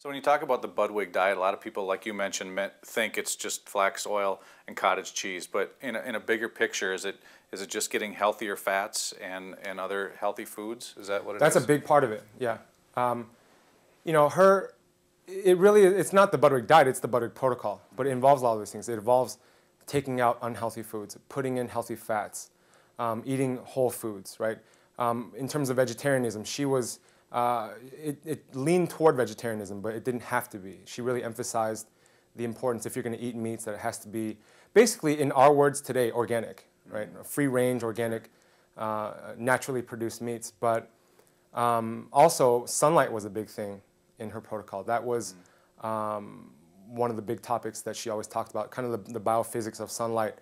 So when you talk about the budwig diet, a lot of people, like you mentioned, think it's just flax oil and cottage cheese. But in a, in a bigger picture, is it is it just getting healthier fats and, and other healthy foods? Is that what it That's is? a big part of it, yeah. Um, you know, her, it really, it's not the Budwig diet, it's the Budwig protocol. But it involves a lot of those things. It involves taking out unhealthy foods, putting in healthy fats, um, eating whole foods, right? Um, in terms of vegetarianism, she was uh, it, it, leaned toward vegetarianism, but it didn't have to be. She really emphasized the importance, if you're going to eat meats, that it has to be, basically, in our words today, organic, right? Mm-hmm. Free range, organic, uh, naturally produced meats. But um, also, sunlight was a big thing in her protocol. That was mm-hmm. um, one of the big topics that she always talked about, kind of the, the biophysics of sunlight.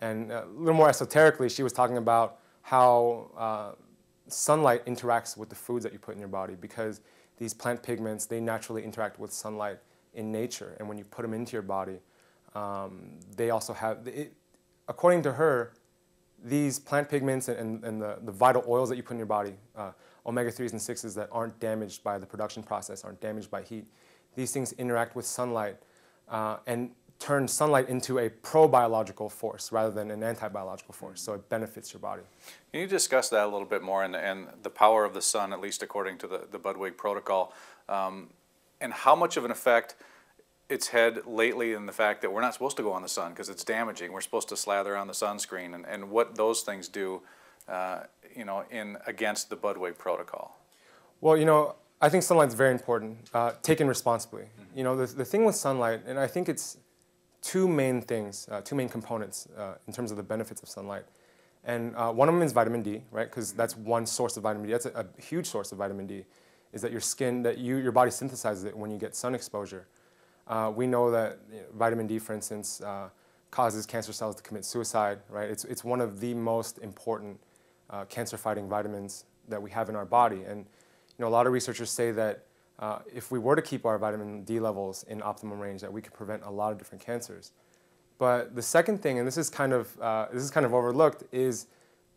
And uh, a little more esoterically, she was talking about how uh, sunlight interacts with the foods that you put in your body because these plant pigments, they naturally interact with sunlight in nature. And when you put them into your body, um, they also have, it, according to her, these plant pigments and, and, and the, the, vital oils that you put in your body, uh, omega-3s and 6s that aren't damaged by the production process, aren't damaged by heat, these things interact with sunlight uh, and turn sunlight into a pro-biological force rather than an anti-biological force, so it benefits your body. Can you discuss that a little bit more and, and the power of the sun, at least according to the, the Budwig protocol, um, and how much of an effect it's had lately in the fact that we're not supposed to go on the sun because it's damaging. We're supposed to slather on the sunscreen and, and what those things do, uh, you know, in against the Budwig protocol. Well, you know, I think sunlight's very important, uh, taken responsibly. Mm -hmm. You know, the, the thing with sunlight, and I think it's, two main things, uh, two main components uh, in terms of the benefits of sunlight. And uh, one of them is vitamin D, right? Because that's one source of vitamin D. That's a, a, huge source of vitamin D, is that your skin, that you, your body synthesizes it when you get sun exposure. Uh, we know that you know, vitamin D, for instance, uh, causes cancer cells to commit suicide, right? It's, it's one of the most important uh, cancer-fighting vitamins that we have in our body. And you know, a lot of researchers say that uh, if we were to keep our vitamin D levels in optimum range, that we could prevent a lot of different cancers. But the second thing, and this is kind of, uh, this is kind of overlooked, is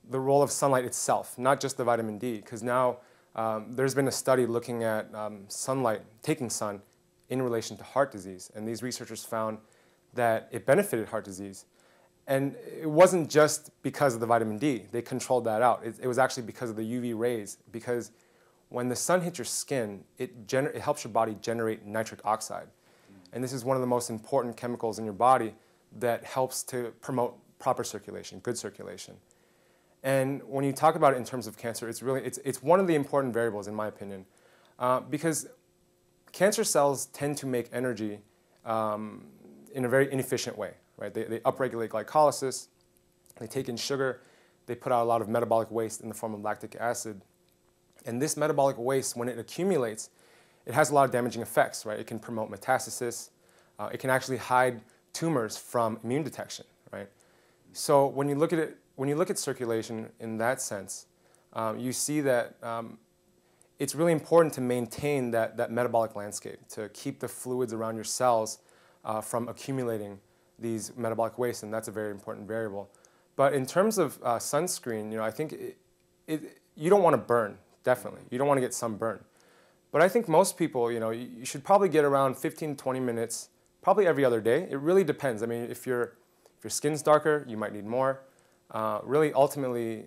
the role of sunlight itself, not just the vitamin D, because now um, there's been a study looking at um, sunlight, taking sun, in relation to heart disease. And these researchers found that it benefited heart disease. And it wasn't just because of the vitamin D. They controlled that out. It, it was actually because of the UV rays, because when the sun hits your skin, it, it helps your body generate nitric oxide. And this is one of the most important chemicals in your body that helps to promote proper circulation, good circulation. And when you talk about it in terms of cancer, it's really, it's, it's one of the important variables in my opinion. Uh, because cancer cells tend to make energy um, in a very inefficient way, right? They, they upregulate glycolysis, they take in sugar, they put out a lot of metabolic waste in the form of lactic acid, and this metabolic waste, when it accumulates, it has a lot of damaging effects, right? It can promote metastasis. Uh, it can actually hide tumors from immune detection, right? So when you look at it, when you look at circulation in that sense, um, you see that um, it's really important to maintain that, that metabolic landscape, to keep the fluids around your cells uh, from accumulating these metabolic waste, and that's a very important variable. But in terms of uh, sunscreen, you know, I think it, it, you don't want to burn, definitely. You don't want to get sunburned. But I think most people, you know, you should probably get around 15, 20 minutes, probably every other day. It really depends. I mean, if, you if your skin's darker, you might need more. Uh, really, ultimately,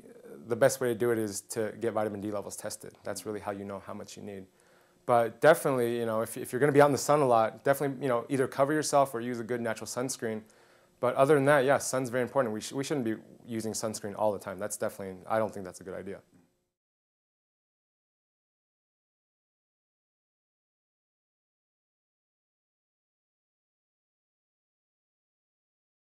the best way to do it is to get vitamin D levels tested. That's really how you know how much you need. But definitely, you know, if, if you're going to be out in the sun a lot, definitely, you know, either cover yourself or use a good natural sunscreen. But other than that, yeah, sun's very important. We, sh we shouldn't be using sunscreen all the time. That's definitely, I don't think that's a good idea.